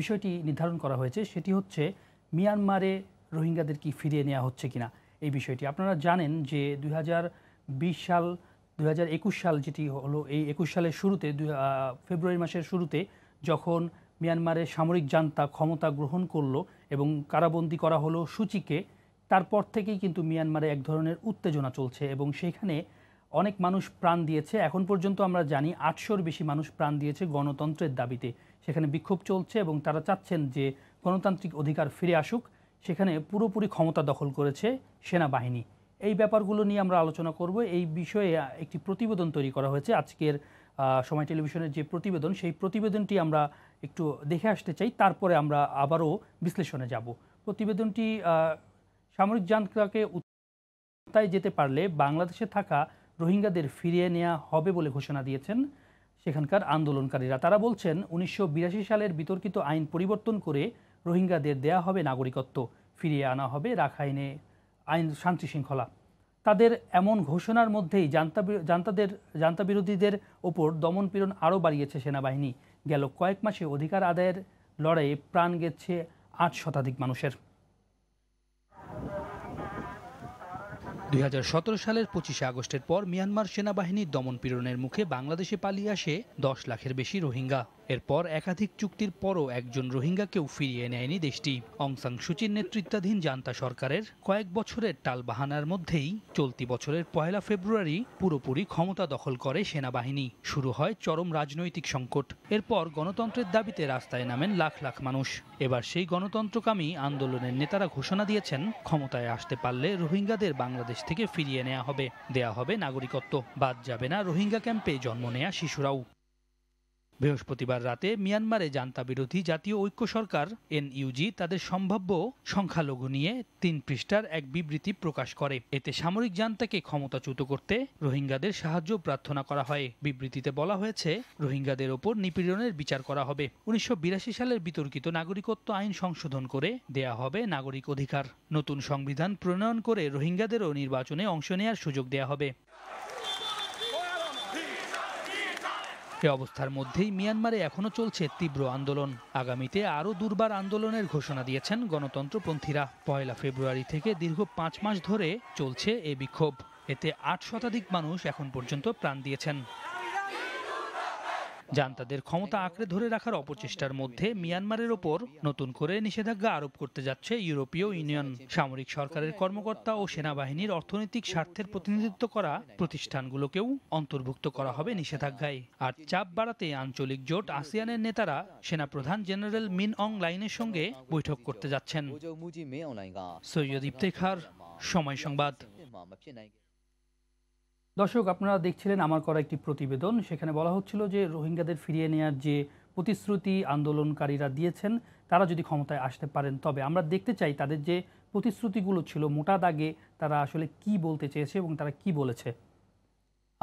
বিষয়টি নির্ধারণ করা হয়েছে সেটি হচ্ছে মিয়ানমারে রোহিঙ্গাদের কি ফিরিয়ে নেওয়া হচ্ছে কিনা এই বিষয়টি আপনারা জানেন যে দুই সাল দু সাল যেটি হলো এই একুশ সালের শুরুতে ফেব্রুয়ারি মাসের শুরুতে যখন মিয়ানমারে সামরিক জান্তা ক্ষমতা গ্রহণ করলো এবং কারাবন্দী করা হলো সূচিকে তারপর থেকেই কিন্তু মিয়ানমারে এক ধরনের উত্তেজনা চলছে এবং সেখানে অনেক মানুষ প্রাণ দিয়েছে এখন পর্যন্ত আমরা জানি আটশোর বেশি মানুষ প্রাণ দিয়েছে গণতন্ত্রের দাবিতে সেখানে বিক্ষোভ চলছে এবং তারা চাচ্ছেন যে গণতান্ত্রিক অধিকার ফিরে আসুক সেখানে পুরোপুরি ক্ষমতা দখল করেছে সেনাবাহিনী এই ব্যাপারগুলো নিয়ে আমরা আলোচনা করব এই বিষয়ে একটি প্রতিবেদন তৈরি করা হয়েছে আজকের সময় টেলিভিশনের যে প্রতিবেদন সেই প্রতিবেদনটি আমরা একটু দেখে আসতে চাই তারপরে আমরা আবারও বিশ্লেষণে যাব প্রতিবেদনটি সামরিক যান্ত্রাকে উত্তায় যেতে পারলে বাংলাদেশে থাকা রোহিঙ্গাদের ফিরিয়ে নেওয়া হবে বলে ঘোষণা দিয়েছেন সেখানকার আন্দোলনকারীরা তারা বলছেন উনিশশো সালের বিতর্কিত আইন পরিবর্তন করে রোহিঙ্গাদের দেয়া হবে নাগরিকত্ব ফিরিয়ে আনা হবে রাখাইনে আইন শান্তি শৃঙ্খলা তাদের এমন ঘোষণার মধ্যেই জান্তা জান্তাদের জান্তা বিরোধীদের ওপর দমনপীড়ন আরও বাড়িয়েছে সেনাবাহিনী গেল কয়েক মাসে অধিকার আদায়ের লড়াইয়ে প্রাণ গেছে আট শতাধিক মানুষের দুই সালের পঁচিশে আগস্টের পর মিয়ানমার সেনাবাহিনীর দমনপীড়নের মুখে বাংলাদেশে পালিয়ে আসে দশ লাখের বেশি রোহিঙ্গা এরপর একাধিক চুক্তির পরও একজন রোহিঙ্গাকেও ফিরিয়ে নেয়নি দেশটি অংসাং সুচির নেতৃত্বাধীন জান্তা সরকারের কয়েক বছরের টালবাহানার মধ্যেই চলতি বছরের পয়লা ফেব্রুয়ারি পুরোপুরি ক্ষমতা দখল করে সেনাবাহিনী শুরু হয় চরম রাজনৈতিক সংকট এরপর গণতন্ত্রের দাবিতে রাস্তায় নামেন লাখ লাখ মানুষ এবার সেই গণতন্ত্রকামী আন্দোলনের নেতারা ঘোষণা দিয়েছেন ক্ষমতায় আসতে পারলে রোহিঙ্গাদের বাংলাদেশ থেকে ফিরিয়ে নেওয়া হবে দেয়া হবে নাগরিকত্ব বাদ যাবে না রোহিঙ্গা ক্যাম্পে জন্ম নেয়া শিশুরাও বৃহস্পতিবার রাতে মিয়ানমারে জান্তা বিরোধী জাতীয় ঐক্য সরকার এনইউজি তাদের সম্ভাব্য সংখ্যালঘু নিয়ে তিন পৃষ্ঠার এক বিবৃতি প্রকাশ করে এতে সামরিক জান্তাকে ক্ষমতাচ্যুত করতে রোহিঙ্গাদের সাহায্য প্রার্থনা করা হয় বিবৃতিতে বলা হয়েছে রোহিঙ্গাদের ওপর নিপীড়নের বিচার করা হবে উনিশশো সালের বিতর্কিত নাগরিকত্ব আইন সংশোধন করে দেয়া হবে নাগরিক অধিকার নতুন সংবিধান প্রণয়ন করে রোহিঙ্গাদেরও নির্বাচনে অংশ নেয়ার সুযোগ দেয়া হবে এ অবস্থার মধ্যেই মিয়ানমারে এখনও চলছে তীব্র আন্দোলন আগামীতে আরও দুর্বার আন্দোলনের ঘোষণা দিয়েছেন গণতন্ত্রপন্থীরা পয়লা ফেব্রুয়ারি থেকে দীর্ঘ পাঁচ মাস ধরে চলছে এ বিক্ষোভ এতে আট শতাধিক মানুষ এখন পর্যন্ত প্রাণ দিয়েছেন জান্তাদের ক্ষমতা আঁকড়ে ধরে রাখার অপচেষ্টার মধ্যে মিয়ানমারের ওপর নতুন করে নিষেধাজ্ঞা আরোপ করতে যাচ্ছে ইউরোপীয় ইউনিয়ন সামরিক সরকারের কর্মকর্তা ও সেনাবাহিনীর অর্থনৈতিক স্বার্থের প্রতিনিধিত্ব করা প্রতিষ্ঠানগুলোকেও অন্তর্ভুক্ত করা হবে নিষেধাজ্ঞায় আর চাপ বাড়াতে আঞ্চলিক জোট আসিয়ানের নেতারা সেনাপ্রধান জেনারেল মিন অং লাইনের সঙ্গে বৈঠক করতে যাচ্ছেন সৈয়দ ইফতেখার সময় সংবাদ দর্শক আপনারা দেখছিলেন আমার করা একটি প্রতিবেদন সেখানে বলা হচ্ছিল যে রোহিঙ্গাদের ফিরিয়ে নেওয়ার যে প্রতিশ্রুতি আন্দোলনকারীরা দিয়েছেন তারা যদি ক্ষমতায় আসতে পারেন তবে আমরা দেখতে চাই তাদের যে প্রতিশ্রুতিগুলো ছিল মোটা দাগে তারা আসলে কি বলতে চেয়েছে এবং তারা কি বলেছে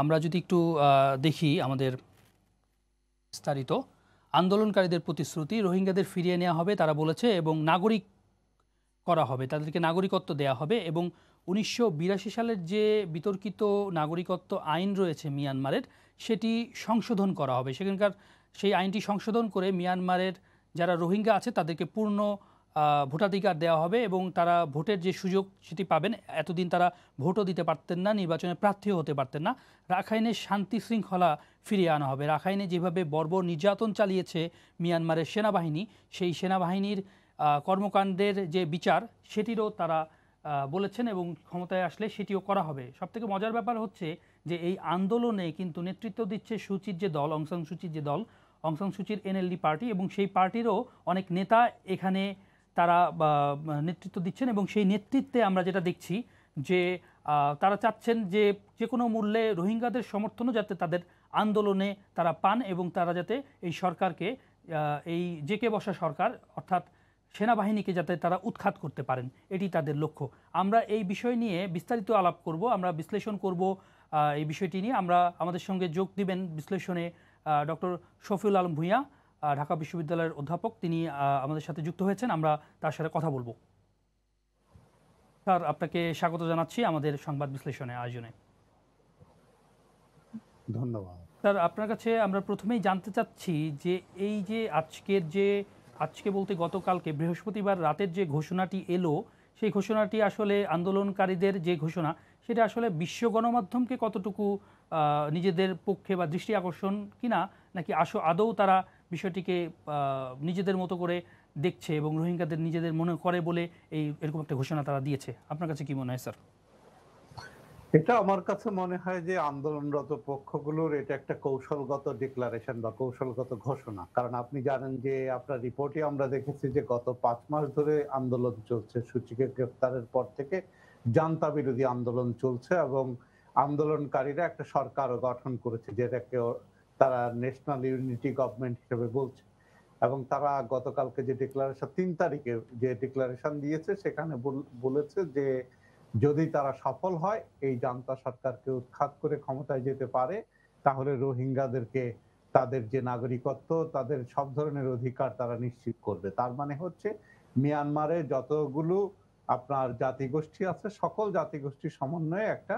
আমরা যদি একটু দেখি আমাদের বিস্তারিত আন্দোলনকারীদের প্রতিশ্রুতি রোহিঙ্গাদের ফিরিয়ে নেওয়া হবে তারা বলেছে এবং নাগরিক করা হবে তাদেরকে নাগরিকত্ব দেয়া হবে এবং উনিশশো সালের যে বিতর্কিত নাগরিকত্ব আইন রয়েছে মিয়ানমারের সেটি সংশোধন করা হবে সেখানকার সেই আইনটি সংশোধন করে মিয়ানমারের যারা রোহিঙ্গা আছে তাদেরকে পূর্ণ ভোটাধিকার দেওয়া হবে এবং তারা ভোটের যে সুযোগ সেটি পাবেন এতদিন তারা ভোটও দিতে পারতেন না নির্বাচনে প্রার্থীও হতে পারতেন না রাখাইনে শান্তি শৃঙ্খলা ফিরিয়ে আনা হবে রাখাইনে যেভাবে বর্ব নির্যাতন চালিয়েছে মিয়ানমারের সেনাবাহিনী সেই সেনাবাহিনীর কর্মকাণ্ডের যে বিচার সেটিরও তারা বলেছেন এবং ক্ষমতায় আসলে সেটিও করা হবে সব থেকে মজার ব্যাপার হচ্ছে যে এই আন্দোলনে কিন্তু নেতৃত্ব দিচ্ছে সুচির যে দল অংসাং সুচির যে দল অংসাং সুচির এনএলডি পার্টি এবং সেই পার্টিরও অনেক নেতা এখানে তারা নেতৃত্ব দিচ্ছেন এবং সেই নেতৃত্বে আমরা যেটা দেখছি যে তারা চাচ্ছেন যে যে কোনো মূল্যে রোহিঙ্গাদের সমর্থনও যাতে তাদের আন্দোলনে তারা পান এবং তারা যাতে এই সরকারকে এই জেকে বসা সরকার অর্থাৎ সেনাবাহিনীকে যাতে তারা উৎখাত করতে পারেন এটি তাদের লক্ষ্য আমরা এই বিষয় নিয়ে বিস্তারিত আলাপ করব আমরা বিশ্লেষণ করব এই বিষয়টি নিয়ে আমরা আমাদের সঙ্গে যোগ দিবেন বিশ্লেষণে ডক্টর শফিউল আলম ভূঁইয়া ঢাকা বিশ্ববিদ্যালয়ের অধ্যাপক তিনি আমাদের সাথে যুক্ত হয়েছেন আমরা তার সাথে কথা বলবো স্যার আপনাকে স্বাগত জানাচ্ছি আমাদের সংবাদ বিশ্লেষণে আয়োজনে ধন্যবাদ স্যার আপনার কাছে আমরা প্রথমেই জানতে চাচ্ছি যে এই যে আজকের যে আজকে বলতে গতকালকে বৃহস্পতিবার রাতের যে ঘোষণাটি এলো সেই ঘোষণাটি আসলে আন্দোলনকারীদের যে ঘোষণা সেটা আসলে বিশ্ব গণমাধ্যমকে কতটুকু নিজেদের পক্ষে বা দৃষ্টি আকর্ষণ কিনা নাকি আসো আদৌ তারা বিষয়টিকে নিজেদের মতো করে দেখছে এবং রোহিঙ্গাদের নিজেদের মনে করে বলে এই এরকম একটা ঘোষণা তারা দিয়েছে আপনার কাছে কী মনে হয় স্যার এটা আমার কাছে মনে হয় যে আন্দোলনরত পক্ষগুলোর এটা একটা কৌশলগত ডিক্লারেশন বা কৌশলগত ঘোষণা কারণ আপনি জানেন যে আপনার রিপোর্টে আমরা দেখেছি যে গত পাঁচ মাস ধরে আন্দোলন চলছে সূচিকে গ্রেপ্তারের পর থেকে জান্তা বিরোধী আন্দোলন চলছে এবং আন্দোলনকারীরা একটা সরকার গঠন করেছে যেটাকে তারা ন্যাশনাল ইউনিটি গভর্নমেন্ট হিসেবে বলছে এবং তারা গতকালকে যে ডিক্লারেশন তিন তারিখে যে ডিক্লারেশন দিয়েছে সেখানে বলেছে যে যদি তারা সফল হয় এই জান্তা সরকারকে উৎখাত করে ক্ষমতায় যেতে পারে তাহলে রোহিঙ্গাদেরকে তাদের যে নাগরিকত্ব তাদের সব ধরনের অধিকার তারা নিশ্চিত করবে তার মানে হচ্ছে মিয়ানমারে যতগুলো আপনার জাতিগোষ্ঠী আছে সকল জাতিগোষ্ঠীর সমন্বয়ে একটা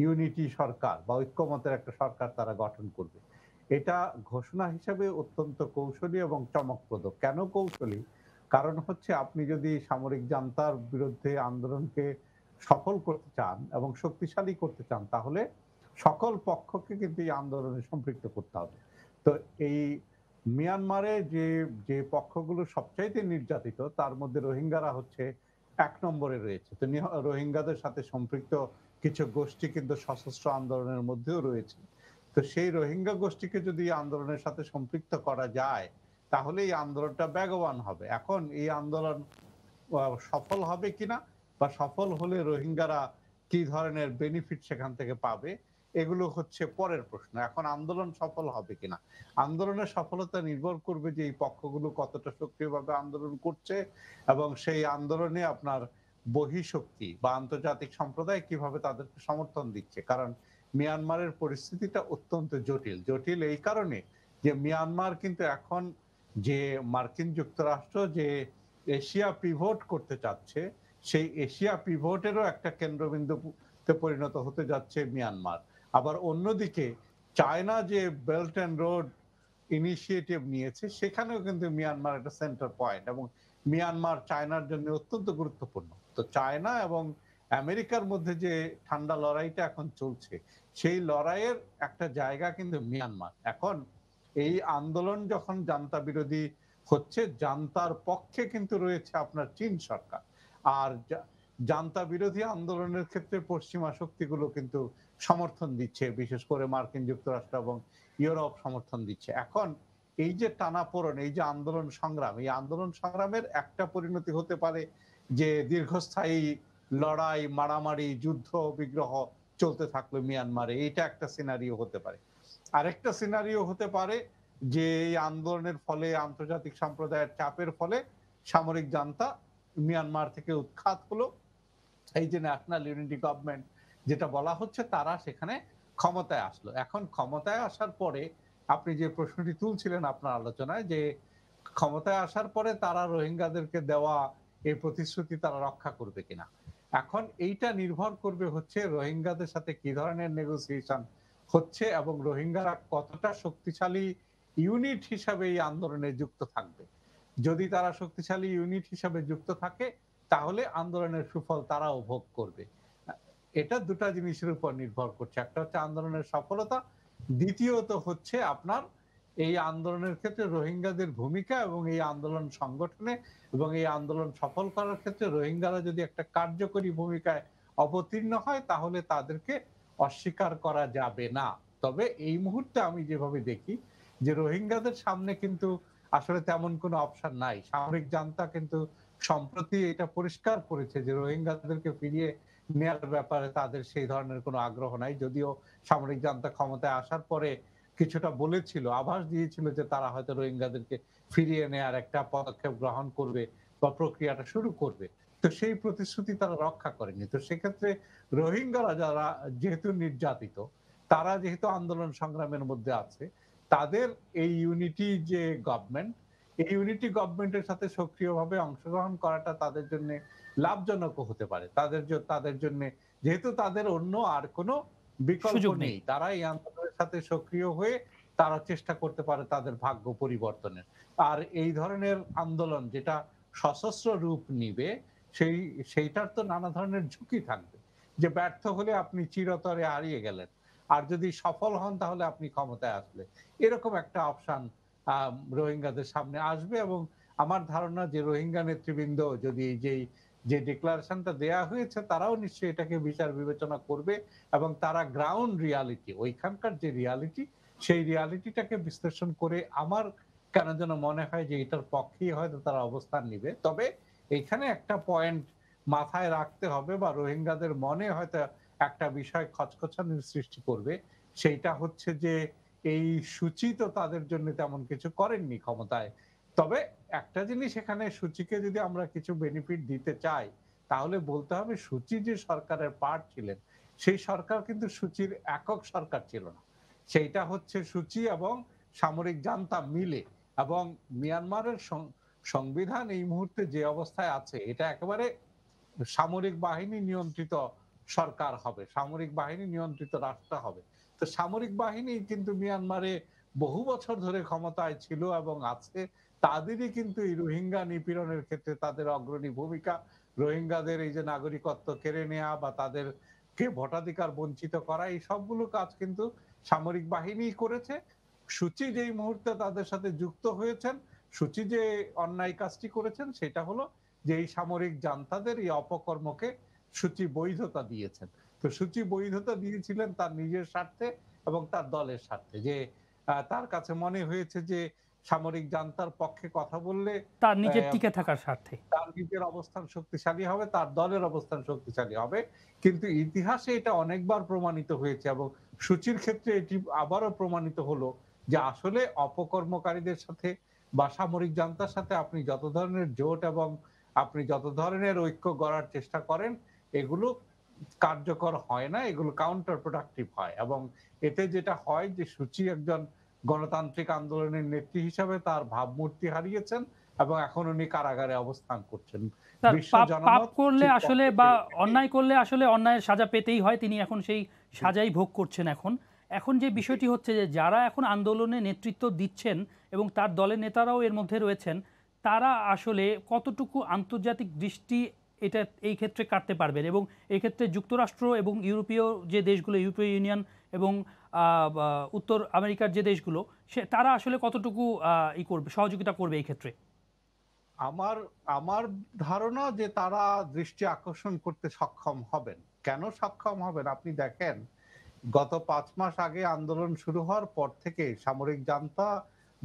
ইউনিটি সরকার বা ঐক্যমতের একটা সরকার তারা গঠন করবে এটা ঘোষণা হিসাবে অত্যন্ত কৌশলী এবং চমকপ্রদ কেন কৌশলী কারণ হচ্ছে আপনি যদি সামরিক জান্তার বিরুদ্ধে আন্দোলনকে সফল করতে চান এবং শক্তিশালী করতে চান তাহলে সকল পক্ষকে কিন্তু এই আন্দোলনে সম্পৃক্ত করতে হবে তো এই মিয়ানমারে যে যে পক্ষগুলো সবচাইতে নির্যাতিত তার মধ্যে রোহিঙ্গারা হচ্ছে এক নম্বরে রয়েছে তো রোহিঙ্গাদের সাথে সম্পৃক্ত কিছু গোষ্ঠী কিন্তু সশস্ত্র আন্দোলনের মধ্যেও রয়েছে তো সেই রোহিঙ্গা গোষ্ঠীকে যদি আন্দোলনের সাথে সম্পৃক্ত করা যায় তাহলে এই আন্দোলনটা বেগবান হবে এখন এই আন্দোলন সফল হবে কিনা বা সফল হলে রোহিঙ্গারা কি ধরনের বেনিফিট সেখান থেকে পাবে এগুলো হচ্ছে পরের প্রশ্ন এখন আন্দোলন সফল হবে কিনা আন্দোলনের সফলতা নির্ভর করবে যে এই পক্ষগুলো কতটা সক্রিয়ভাবে আন্দোলন করছে এবং সেই আন্দোলনে আপনার বহিঃশক্তি বা আন্তর্জাতিক সম্প্রদায় কিভাবে তাদেরকে সমর্থন দিচ্ছে কারণ মিয়ানমারের পরিস্থিতিটা অত্যন্ত জটিল জটিল এই কারণে যে মিয়ানমার কিন্তু এখন যে মার্কিন যুক্তরাষ্ট্র যে এশিয়া পিভট করতে চাচ্ছে সেই এশিয়া পিভটেরও একটা কেন্দ্রবিন্দুতে পরিণত হতে যাচ্ছে মিয়ানমার আবার অন্যদিকে চায়না যে বেল্ট অ্যান্ড রোড ইনিশিয়েটিভ নিয়েছে সেখানেও কিন্তু মিয়ানমার একটা সেন্টার পয়েন্ট এবং মিয়ানমার চায়নার জন্য অত্যন্ত গুরুত্বপূর্ণ তো চায়না এবং আমেরিকার মধ্যে যে ঠান্ডা লড়াইটা এখন চলছে সেই লড়াইয়ের একটা জায়গা কিন্তু মিয়ানমার এখন এই আন্দোলন যখন জান্তা বিরোধী হচ্ছে জান্তার পক্ষে কিন্তু রয়েছে আপনার চীন সরকার আর জান্তা বিরোধী আন্দোলনের ক্ষেত্রে পশ্চিমা শক্তিগুলো কিন্তু সমর্থন দিচ্ছে বিশেষ করে মার্কিন যুক্তরাষ্ট্র এবং ইউরোপ সমর্থন দিচ্ছে এখন এই যে টানাপোড়ন এই যে আন্দোলন সংগ্রাম এই আন্দোলন সংগ্রামের একটা পরিণতি হতে পারে যে দীর্ঘস্থায়ী লড়াই মারামারি যুদ্ধ বিগ্রহ চলতে থাকলো মিয়ানমারে এটা একটা সিনারিও হতে পারে আরেকটা সিনারিও হতে পারে যে এই আন্দোলনের ফলে আন্তর্জাতিক সম্প্রদায়ের চাপের ফলে সামরিক জান্তা মিয়ানমার থেকে উৎখাত হলো এই যে ন্যাশনাল ইউনিটি গভর্নমেন্ট যেটা বলা হচ্ছে তারা সেখানে ক্ষমতায় আসলো এখন ক্ষমতায় আসার পরে আপনি যে প্রশ্নটি তুলছিলেন আপনার আলোচনায় যে ক্ষমতায় আসার পরে তারা রোহিঙ্গাদেরকে দেওয়া এই প্রতিশ্রুতি তারা রক্ষা করবে কিনা এখন এইটা নির্ভর করবে হচ্ছে রোহিঙ্গাদের সাথে কি ধরনের নেগোসিয়েশন হচ্ছে এবং রোহিঙ্গারা কতটা শক্তিশালী ইউনিট হিসাবে এই আন্দোলনে যুক্ত থাকবে যদি তারা শক্তিশালী ইউনিট হিসাবে যুক্ত থাকে তাহলে আন্দোলনের সুফল তারা উপভোগ করবে এটা দুটা জিনিসের উপর নির্ভর করছে একটা হচ্ছে আন্দোলনের সফলতা দ্বিতীয়ত হচ্ছে আপনার এই আন্দোলনের ক্ষেত্রে রোহিঙ্গাদের ভূমিকা এবং এই আন্দোলন সংগঠনে এবং এই আন্দোলন সফল করার ক্ষেত্রে রোহিঙ্গারা যদি একটা কার্যকরী ভূমিকায় অবতীর্ণ হয় তাহলে তাদেরকে অস্বীকার করা যাবে না তবে এই মুহূর্তে আমি যেভাবে দেখি যে রোহিঙ্গাদের সামনে কিন্তু আসলে তেমন কোনো অপশন নাই সামরিক জান্তা কিন্তু সম্প্রতি এটা পরিষ্কার করেছে যে রোহিঙ্গাদেরকে ফিরিয়ে নেয়ার ব্যাপারে তাদের সেই ধরনের কোনো আগ্রহ নাই যদিও সামরিক জান্তা ক্ষমতায় আসার পরে কিছুটা বলেছিল আভাস দিয়েছিল যে তারা হয়তো রোহিঙ্গাদেরকে ফিরিয়ে নেয়ার একটা পদক্ষেপ গ্রহণ করবে বা প্রক্রিয়াটা শুরু করবে তো সেই প্রতিশ্রুতি তারা রক্ষা করেনি তো সেক্ষেত্রে রোহিঙ্গারা যারা যেহেতু নির্যাতিত তারা যেহেতু আন্দোলন সংগ্রামের মধ্যে আছে তাদের এই ইউনিটি যে গভর্নমেন্ট এই ইউনিটি গভর্নমেন্টের সাথে সক্রিয়ভাবে অংশগ্রহণ করাটা তাদের জন্য লাভজনক হতে পারে তাদের তাদের জন্য যেহেতু তাদের অন্য আর কোনো বিকল্প নেই তারা এই আন্দোলনের সাথে সক্রিয় হয়ে তারা চেষ্টা করতে পারে তাদের ভাগ্য পরিবর্তনের আর এই ধরনের আন্দোলন যেটা সশস্ত্র রূপ নিবে সেই সেইটার তো নানা ধরনের ঝুঁকি থাকবে যে ব্যর্থ হলে আপনি চিরতরে হারিয়ে গেলেন আর যদি সফল হন তাহলে আপনি ক্ষমতায় আসবে এরকম একটা অপশান রোহিঙ্গাদের সামনে আসবে এবং আমার ধারণা যে রোহিঙ্গা নেতৃবৃন্দ যদি যেই যে ডিক্লারেশনটা দেয়া হয়েছে তারাও নিশ্চয়ই এটাকে বিচার বিবেচনা করবে এবং তারা গ্রাউন্ড রিয়ালিটি ওইখানকার যে রিয়ালিটি সেই রিয়ালিটিটাকে বিশ্লেষণ করে আমার কেন যেন মনে হয় যে এটার পক্ষেই হয়তো তারা অবস্থান নিবে তবে এখানে একটা পয়েন্ট মাথায় রাখতে হবে বা রোহিঙ্গাদের মনে হয়তো একটা বিষয় খচখচানির সৃষ্টি করবে সেইটা হচ্ছে যে এই সূচি তো তাদের জন্য তেমন কিছু করেননি ক্ষমতায় তবে একটা জিনিস এখানে সূচিকে যদি আমরা কিছু বেনিফিট দিতে চাই তাহলে বলতে হবে সূচি যে সরকারের পার্ট ছিলেন সেই সরকার কিন্তু সূচির একক সরকার ছিল না সেইটা হচ্ছে সূচি এবং সামরিক জান্তা মিলে এবং মিয়ানমারের সংবিধান এই মুহূর্তে যে অবস্থায় আছে এটা একেবারে সামরিক বাহিনী নিয়ন্ত্রিত সরকার হবে সামরিক বাহিনী নিয়ন্ত্রিত রাষ্ট্র হবে তো সামরিক বাহিনী কিন্তু মিয়ানমারে বহু বছর ধরে ক্ষমতায় ছিল এবং আছে তাদেরই কিন্তু এই রোহিঙ্গা নিপীড়নের ক্ষেত্রে তাদের অগ্রণী ভূমিকা রোহিঙ্গাদের এই যে নাগরিকত্ব কেড়ে নেওয়া বা তাদের কে ভোটাধিকার বঞ্চিত করা এই সবগুলো কাজ কিন্তু সামরিক বাহিনী করেছে সূচি যেই মুহূর্তে তাদের সাথে যুক্ত হয়েছেন সূচি যে অন্যায় কাজটি করেছেন সেটা হলো যে এই সামরিক জান্তাদের এই অপকর্মকে সূচি বৈধতা দিয়েছেন তো সূচি বৈধতা দিয়েছিলেন তার নিজের স্বার্থে এবং তার দলের স্বার্থে যে তার কাছে মনে হয়েছে যে সামরিক জান্তার পক্ষে কথা বললে তার নিজের টিকে থাকার স্বার্থে তার নিজের অবস্থান শক্তিশালী হবে তার দলের অবস্থান শক্তিশালী হবে কিন্তু ইতিহাসে এটা অনেকবার প্রমাণিত হয়েছে এবং সূচির ক্ষেত্রে এটি আবারও প্রমাণিত হলো যে আসলে অপকর্মকারীদের সাথে বা সামরিক জান্তার সাথে আপনি যত ধরনের জোট এবং আপনি যত ধরনের ঐক্য গড়ার চেষ্টা করেন এগুলো কার্যকর হয় না এগুলো কাউন্টার প্রোডাক্টিভ হয় এবং এতে যেটা হয় যে সূচি একজন গণতান্ত্রিক আন্দোলনের নেত্রী হিসাবে তার ভাবমূর্তি হারিয়েছেন এবং এখন উনি কারাগারে অবস্থান করছেন পাপ করলে আসলে বা অন্যায় করলে আসলে অন্যায়ের সাজা পেতেই হয় তিনি এখন সেই সাজাই ভোগ করছেন এখন এখন যে বিষয়টি হচ্ছে যে যারা এখন আন্দোলনে নেতৃত্ব দিচ্ছেন এবং তার দলের নেতারাও এর মধ্যে রয়েছেন তারা আসলে কতটুকু আন্তর্জাতিক দৃষ্টি এটা এই ক্ষেত্রে কাটতে পারবেন এবং এক্ষেত্রে যুক্তরাষ্ট্র এবং ইউরোপীয় যে দেশগুলো ইউরোপীয় ইউনিয়ন এবং উত্তর আমেরিকার যে দেশগুলো সে তারা আসলে কতটুকু ই করবে সহযোগিতা করবে এই ক্ষেত্রে আমার আমার ধারণা যে তারা দৃষ্টি আকর্ষণ করতে সক্ষম হবেন কেন সক্ষম হবেন আপনি দেখেন গত পাঁচ মাস আগে আন্দোলন শুরু হওয়ার পর থেকে সামরিক জান্তা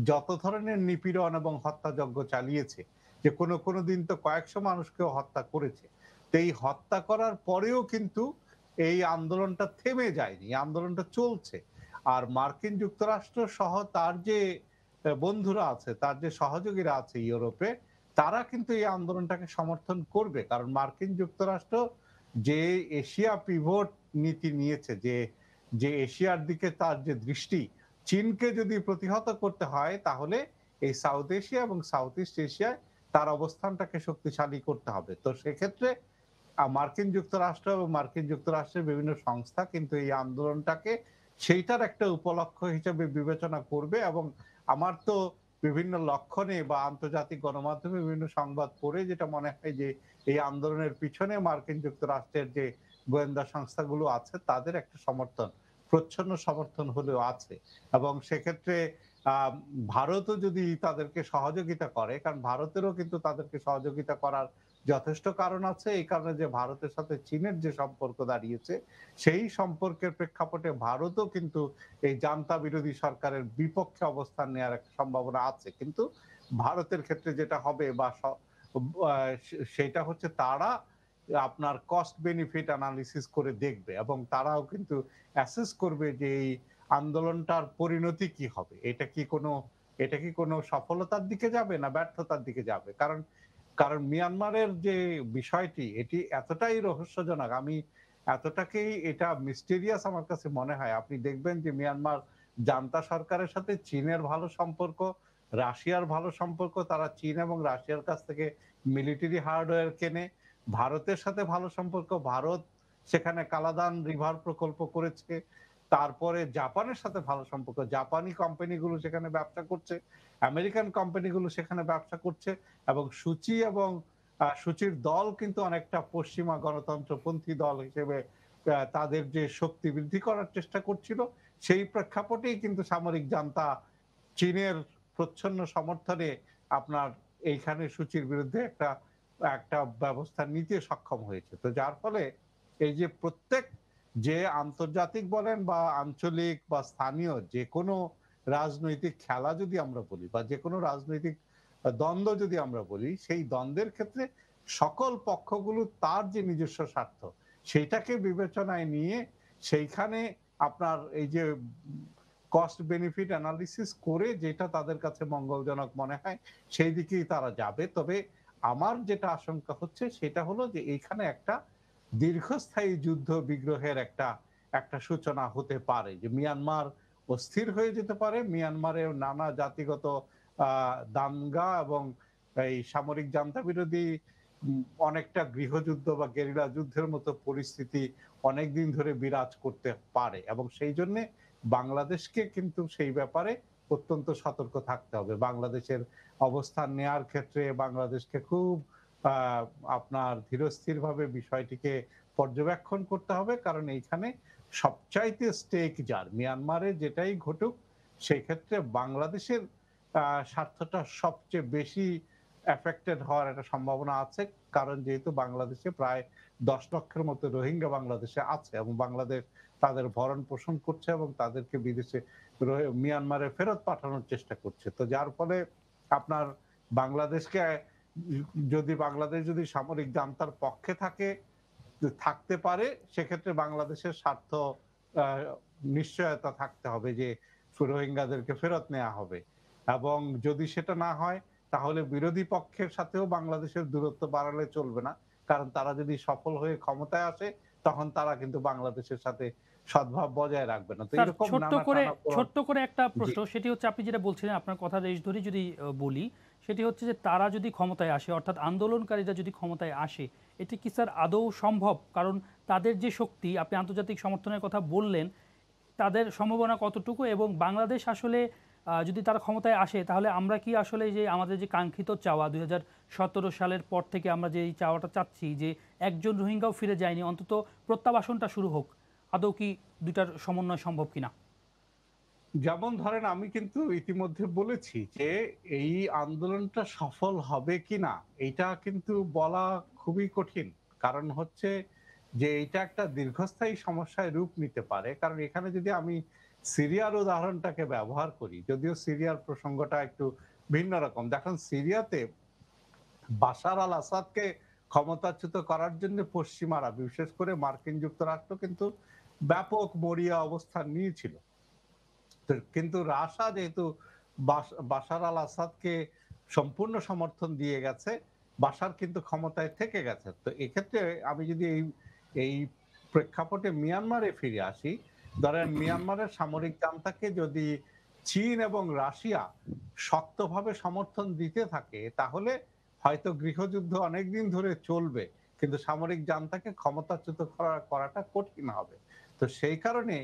যত ধরনের নিপীড়ন এবং হত্যাযজ্ঞ চালিয়েছে যে কোনো কোনো দিন তো কয়েকশো মানুষকে হত্যা করেছে তো এই হত্যা করার পরেও কিন্তু এই আন্দোলনটা থেমে যায়নি আন্দোলনটা চলছে আর মার্কিন যুক্তরাষ্ট্র সহ তার যে বন্ধুরা আছে তার যে সহযোগীরা আছে ইউরোপে তারা কিন্তু এই আন্দোলনটাকে সমর্থন করবে কারণ মার্কিন যুক্তরাষ্ট্র যে এশিয়া পিভট নীতি নিয়েছে যে যে এশিয়ার দিকে তার যে দৃষ্টি চীনকে যদি প্রতিহত করতে হয় তাহলে এই সাউথ এশিয়া এবং সাউথ ইস্ট এশিয়ায় তার অবস্থানটাকে শক্তিশালী করতে হবে তো সেক্ষেত্রে মার্কিন যুক্তরাষ্ট্র এবং মার্কিন যুক্তরাষ্ট্রের বিভিন্ন সংস্থা কিন্তু এই আন্দোলনটাকে সেইটার একটা উপলক্ষ হিসেবে বিবেচনা করবে এবং আমার তো বিভিন্ন লক্ষণে বা আন্তর্জাতিক গণমাধ্যমে বিভিন্ন সংবাদ পড়ে যেটা মনে হয় যে এই আন্দোলনের পিছনে মার্কিন যুক্তরাষ্ট্রের যে গোয়েন্দা সংস্থাগুলো আছে তাদের একটা সমর্থন প্রচ্ছন্ন সমর্থন হলেও আছে এবং সেক্ষেত্রে ভারতও যদি তাদেরকে সহযোগিতা করে কারণ ভারতেরও কিন্তু তাদেরকে সহযোগিতা করার যথেষ্ট কারণ আছে এই কারণে যে ভারতের সাথে চীনের যে সম্পর্ক দাঁড়িয়েছে সেই সম্পর্কের প্রেক্ষাপটে ভারতও কিন্তু এই জান্তা বিরোধী সরকারের বিপক্ষে অবস্থান নেওয়ার একটা সম্ভাবনা আছে কিন্তু ভারতের ক্ষেত্রে যেটা হবে বা সেটা হচ্ছে তারা আপনার কস্ট বেনিফিট অ্যানালিসিস করে দেখবে এবং তারাও কিন্তু অ্যাসেস করবে যে এই আন্দোলনটার পরিণতি কি হবে এটা কি কোনো এটা কি কোনো সফলতার দিকে যাবে না ব্যর্থতার দিকে যাবে কারণ কারণ মিয়ানমারের যে বিষয়টি এটি এতটাই রহস্যজনক আমি এতটাকেই এটা মিস্টেরিয়াস আমার কাছে মনে হয় আপনি দেখবেন যে মিয়ানমার জান্তা সরকারের সাথে চীনের ভালো সম্পর্ক রাশিয়ার ভালো সম্পর্ক তারা চীন এবং রাশিয়ার কাছ থেকে মিলিটারি হার্ডওয়্যার কেনে ভারতের সাথে ভালো সম্পর্ক ভারত সেখানে কালাদান রিভার প্রকল্প করেছে তারপরে জাপানের সাথে ভালো সম্পর্ক জাপানি কোম্পানিগুলো সেখানে ব্যবসা করছে আমেরিকান কোম্পানিগুলো সেখানে ব্যবসা করছে এবং সূচি এবং সূচির দল কিন্তু অনেকটা পশ্চিমা গণতন্ত্রপন্থী দল হিসেবে তাদের যে শক্তি বৃদ্ধি করার চেষ্টা করছিল সেই প্রেক্ষাপটেই কিন্তু সামরিক জানতা চীনের প্রচ্ছন্ন সমর্থনে আপনার এইখানে সূচির বিরুদ্ধে একটা একটা ব্যবস্থা নিতে সক্ষম হয়েছে তো যার ফলে এই যে প্রত্যেক যে আন্তর্জাতিক বলেন বা আঞ্চলিক বা স্থানীয় যে কোনো রাজনৈতিক খেলা যদি আমরা বলি বা যে কোনো রাজনৈতিক দ্বন্দ্ব যদি আমরা বলি সেই দ্বন্দ্বের ক্ষেত্রে সকল পক্ষগুলো তার যে নিজস্ব স্বার্থ সেটাকে বিবেচনায় নিয়ে সেইখানে আপনার এই যে কস্ট বেনিফিট অ্যানালিসিস করে যেটা তাদের কাছে মঙ্গলজনক মনে হয় সেই দিকেই তারা যাবে তবে আমার যেটা আশঙ্কা হচ্ছে সেটা হলো যে এইখানে একটা দীর্ঘস্থায়ী যুদ্ধ বিগ্রহের একটা একটা সূচনা হতে পারে যে মিয়ানমার অস্থির হয়ে যেতে পারে মিয়ানমারে নানা জাতিগত দাঙ্গা এবং এই সামরিক জান্তা বিরোধী অনেকটা গৃহযুদ্ধ বা গেরিলা যুদ্ধের মতো পরিস্থিতি অনেকদিন ধরে বিরাজ করতে পারে এবং সেই জন্য বাংলাদেশকে কিন্তু সেই ব্যাপারে অত্যন্ত সতর্ক থাকতে হবে বাংলাদেশের অবস্থান নেয়ার ক্ষেত্রে বাংলাদেশকে খুব আপনার ধীরস্থিরভাবে বিষয়টিকে পর্যবেক্ষণ করতে হবে কারণ এইখানে সবচাইতে স্টেক যার মিয়ানমারে যেটাই ঘটুক সেক্ষেত্রে বাংলাদেশের স্বার্থটা সবচেয়ে বেশি অ্যাফেক্টেড হওয়ার একটা সম্ভাবনা আছে কারণ যেহেতু বাংলাদেশে প্রায় দশ লক্ষের মতো রোহিঙ্গা বাংলাদেশে আছে এবং বাংলাদেশ তাদের ভরণ পোষণ করছে এবং তাদেরকে বিদেশে মিয়ানমারে ফেরত পাঠানোর চেষ্টা করছে তো যার ফলে আপনার বাংলাদেশকে যদি বাংলাদেশ যদি সামরিক জান্তার পক্ষে থাকে থাকতে পারে সেক্ষেত্রে বাংলাদেশের স্বার্থ নিশ্চয়তা থাকতে হবে যে রোহিঙ্গাদেরকে ফেরত নেওয়া হবে এবং যদি সেটা না হয় তাহলে বিরোধী পক্ষের সাথেও বাংলাদেশের দূরত্ব বাড়ালে চলবে না কারণ তারা যদি সফল হয়ে ক্ষমতায় আসে তখন তারা কিন্তু বাংলাদেশের সাথে সদ্ভাব বজায় রাখবে না ছোট্ট করে ছোট্ট করে একটা প্রশ্ন সেটি হচ্ছে আপনি যেটা বলছিলেন আপনার কথা রেশ ধরে যদি বলি সেটি হচ্ছে যে তারা যদি ক্ষমতায় আসে অর্থাৎ আন্দোলনকারীরা যদি ক্ষমতায় আসে এটি কি স্যার আদৌ সম্ভব কারণ তাদের যে শক্তি আপনি আন্তর্জাতিক সমর্থনের কথা বললেন তাদের সম্ভাবনা কতটুকু এবং বাংলাদেশ আসলে যদি তারা ক্ষমতায় আসে তাহলে আমরা কি আসলে যে আমাদের যে কাঙ্ক্ষিত চাওয়া দুই সালের পর থেকে আমরা যে চাওয়াটা চাচ্ছি যে একজন রোহিঙ্গাও ফিরে যায়নি অন্তত প্রত্যাবাসনটা শুরু হোক আদৌ কি দুটার সমন্বয় সম্ভব কিনা যেমন ধরেন আমি কিন্তু ইতিমধ্যে বলেছি যে এই আন্দোলনটা সফল হবে কি না এটা কিন্তু বলা খুবই কঠিন কারণ হচ্ছে যে এটা একটা দীর্ঘস্থায়ী সমস্যায় রূপ নিতে পারে কারণ এখানে যদি আমি সিরিয়ার উদাহরণটাকে ব্যবহার করি যদিও সিরিয়ার প্রসঙ্গটা একটু ভিন্ন রকম দেখেন সিরিয়াতে বাসার আল আসাদকে ক্ষমতাচ্যুত করার জন্য পশ্চিমারা বিশেষ করে মার্কিন যুক্তরাষ্ট্র কিন্তু ব্যাপক মরিয়া অবস্থান নিয়েছিল কিন্তু রাশা যেহেতু বাশার আল আসাদকে সম্পূর্ণ সমর্থন দিয়ে গেছে বাসার কিন্তু ক্ষমতায় থেকে গেছে তো এক্ষেত্রে আমি যদি এই এই প্রেক্ষাপটে মিয়ানমারে ফিরে আসি ধরেন মিয়ানমারের সামরিক জানতাকে যদি চীন এবং রাশিয়া শক্তভাবে সমর্থন দিতে থাকে তাহলে হয়তো গৃহযুদ্ধ অনেকদিন ধরে চলবে কিন্তু সামরিক জানতাকে ক্ষমতাচ্যুত করাটা কঠিন হবে তো সেই কারণে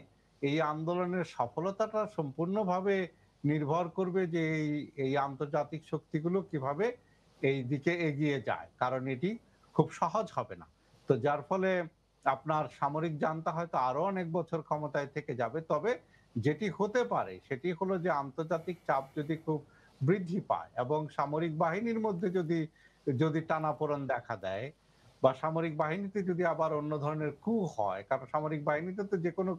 এই আন্দোলনের সফলতাটা সম্পূর্ণভাবে নির্ভর করবে যে এই এই আন্তর্জাতিক শক্তিগুলো কিভাবে এই দিকে এগিয়ে যায় কারণ এটি খুব সহজ হবে না তো যার ফলে আপনার সামরিক জানতা হয়তো আরো অনেক বছর ক্ষমতায় থেকে যাবে তবে যেটি হতে পারে সেটি হলো যে আন্তর্জাতিক চাপ যদি খুব বৃদ্ধি পায় এবং সামরিক বাহিনীর মধ্যে যদি যদি টানাপোড়ন দেখা দেয় বা সামরিক বাহিনীতে যদি আবার অন্য ধরনের কু হয় কারণ সামরিক বাহিনীতে তো যে কোনো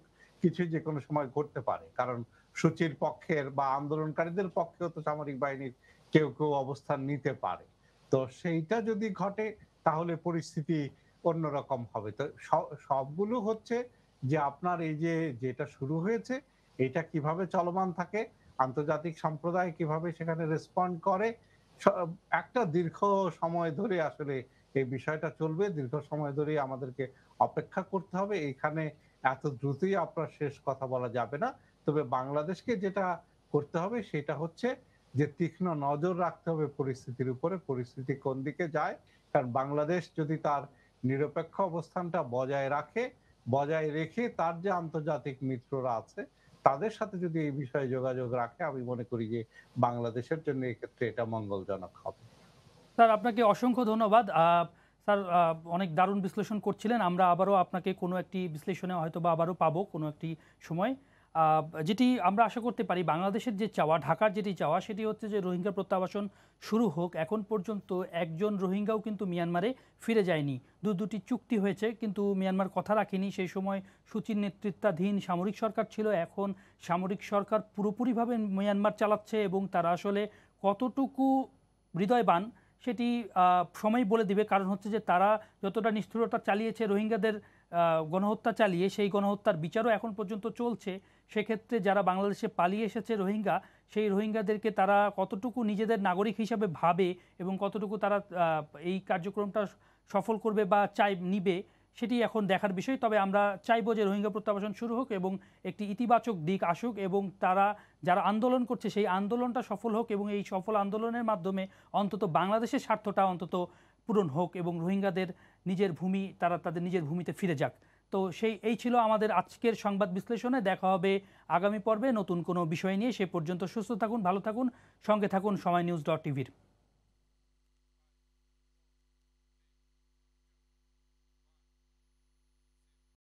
কিছুই যে কোনো সময় ঘটতে পারে কারণ সূচির পক্ষের বা আন্দোলনকারীদের পক্ষেও তো সামরিক বাহিনীর কেউ কেউ অবস্থান নিতে পারে তো সেইটা যদি ঘটে তাহলে পরিস্থিতি অন্যরকম হবে তো সবগুলো হচ্ছে যে আপনার এই যে যেটা শুরু হয়েছে এটা কিভাবে চলমান থাকে আন্তর্জাতিক সম্প্রদায় কিভাবে সেখানে রেসপন্ড করে একটা দীর্ঘ সময় ধরে আসলে এই বিষয়টা চলবে দীর্ঘ সময় ধরে আমাদেরকে অপেক্ষা করতে হবে এখানে এত দ্রুতই আপনার শেষ কথা বলা যাবে না তবে বাংলাদেশকে যেটা করতে হবে সেটা হচ্ছে যে তীক্ষ্ণ নজর রাখতে হবে পরিস্থিতির উপরে পরিস্থিতি কোন দিকে যায় কারণ বাংলাদেশ যদি তার নিরপেক্ষ অবস্থানটা বজায় রাখে বজায় রেখে তার যে আন্তর্জাতিক মিত্ররা আছে তাদের সাথে যদি এই বিষয়ে যোগাযোগ রাখে আমি মনে করি যে বাংলাদেশের জন্য এক্ষেত্রে এটা মঙ্গলজনক হবে স্যার আপনাকে অসংখ্য ধন্যবাদ স্যার অনেক দারুণ বিশ্লেষণ করছিলেন আমরা আবারও আপনাকে কোনো একটি বিশ্লেষণে হয়তো বা আবারও পাবো কোনো একটি সময় যেটি আমরা আশা করতে পারি বাংলাদেশের যে চাওয়া ঢাকার যেটি চাওয়া সেটি হচ্ছে যে রোহিঙ্গা প্রত্যাবাসন শুরু হোক এখন পর্যন্ত একজন রোহিঙ্গাও কিন্তু মিয়ানমারে ফিরে যায়নি দু দুটি চুক্তি হয়েছে কিন্তু মিয়ানমার কথা রাখেনি সেই সময় সুচির নেতৃত্বাধীন সামরিক সরকার ছিল এখন সামরিক সরকার পুরোপুরিভাবে মিয়ানমার চালাচ্ছে এবং তারা আসলে কতটুকু হৃদয়বান সেটি সময় বলে দিবে কারণ হচ্ছে যে তারা যতটা নিষ্ঠুরতা চালিয়েছে রোহিঙ্গাদের গণহত্যা চালিয়ে সেই গণহত্যার বিচারও এখন পর্যন্ত চলছে সেক্ষেত্রে যারা বাংলাদেশে পালিয়ে এসেছে রোহিঙ্গা সেই রোহিঙ্গাদেরকে তারা কতটুকু নিজেদের নাগরিক হিসাবে ভাবে এবং কতটুকু তারা এই কার্যক্রমটা সফল করবে বা চাই নিবে সেটি এখন দেখার বিষয় তবে আমরা চাইব যে রোহিঙ্গা প্রত্যাবাসন শুরু হোক এবং একটি ইতিবাচক দিক আসুক এবং তারা যারা আন্দোলন করছে সেই আন্দোলনটা সফল হোক এবং এই সফল আন্দোলনের মাধ্যমে অন্তত বাংলাদেশের স্বার্থটা অন্তত পূরণ হোক এবং রোহিঙ্গাদের নিজের ভূমি তারা তাদের নিজের ভূমিতে ফিরে যাক তো সেই এই ছিল আমাদের আজকের সংবাদ বিশ্লেষণে দেখা হবে আগামী পর্বে নতুন কোনো বিষয় নিয়ে সে পর্যন্ত সুস্থ থাকুন ভালো থাকুন সঙ্গে থাকুন সময় নিউজ ডট টিভির